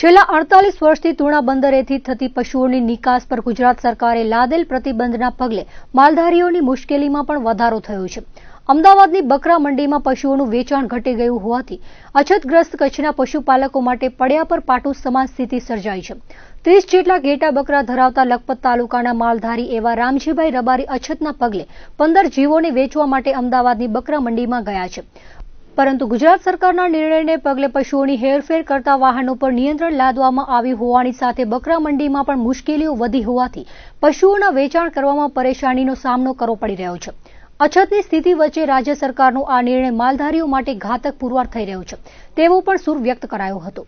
છેલ્લા અડતાલીસ વર્ષથી તુણા બંદરેથી થતી પશુઓની નિકાસ પર ગુજરાત સરકારે લાદેલ પ્રતિબંધના પગલે માલધારીઓની મુશ્કેલીમાં પણ વધારો થયો છે અમદાવાદની બકરા મંડીમાં પશુઓનું વેચાણ ઘટી ગયું હોવાથી અછતગ્રસ્ત કચ્છના પશુપાલકો માટે પડ્યા પર પાટું સમાન સ્થિતિ સર્જાઈ છે ત્રીસ જેટલા ઘેટા બકરા ધરાવતા લખપત તાલુકાના માલધારી એવા રામજીભાઈ રબારી અછતના પગલે પંદર જીવોને વેચવા માટે અમદાવાદની બકરા મંડીમાં ગયા છે પરંતુ ગુજરાત સરકારના નિર્ણયને પગલે પશુઓની હેરફેર કરતા વાહનો પર નિયંત્રણ લાદવામાં આવ્યું હોવાની સાથે બકરા મંડીમાં પણ મુશ્કેલીઓ વધી હોવાથી પશુઓના વેચાણ કરવામાં પરેશાનીનો સામનો કરવો પડી રહ્યો છે અછતની સ્થિતિ વચ્ચે રાજ્ય સરકારનો આ નિર્ણય માલધારીઓ માટે ઘાતક પુરવાર થઈ રહ્યો છે તેવો પણ સુર વ્યક્ત કરાયો હતો